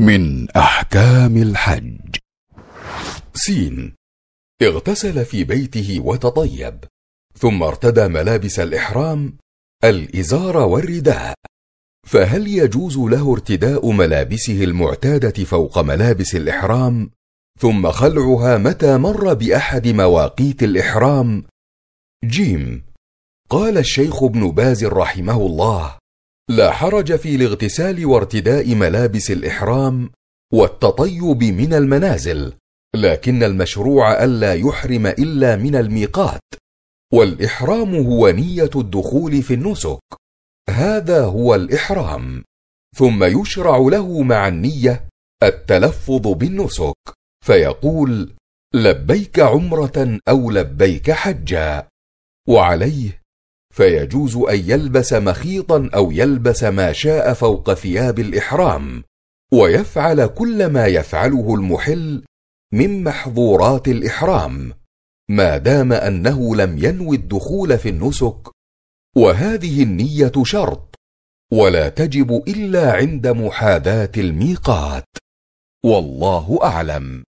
من أحكام الحج سين اغتسل في بيته وتطيب ثم ارتدى ملابس الإحرام الإزار والرداء فهل يجوز له ارتداء ملابسه المعتادة فوق ملابس الإحرام ثم خلعها متى مر بأحد مواقيت الإحرام جيم قال الشيخ ابن باز رحمه الله لا حرج في الاغتسال وارتداء ملابس الاحرام والتطيب من المنازل لكن المشروع الا يحرم الا من الميقات والاحرام هو نيه الدخول في النسك هذا هو الاحرام ثم يشرع له مع النيه التلفظ بالنسك فيقول لبيك عمره او لبيك حجا وعليه فيجوز ان يلبس مخيطا او يلبس ما شاء فوق ثياب الاحرام ويفعل كل ما يفعله المحل من محظورات الاحرام ما دام انه لم ينوي الدخول في النسك وهذه النيه شرط ولا تجب الا عند محاذاه الميقات والله اعلم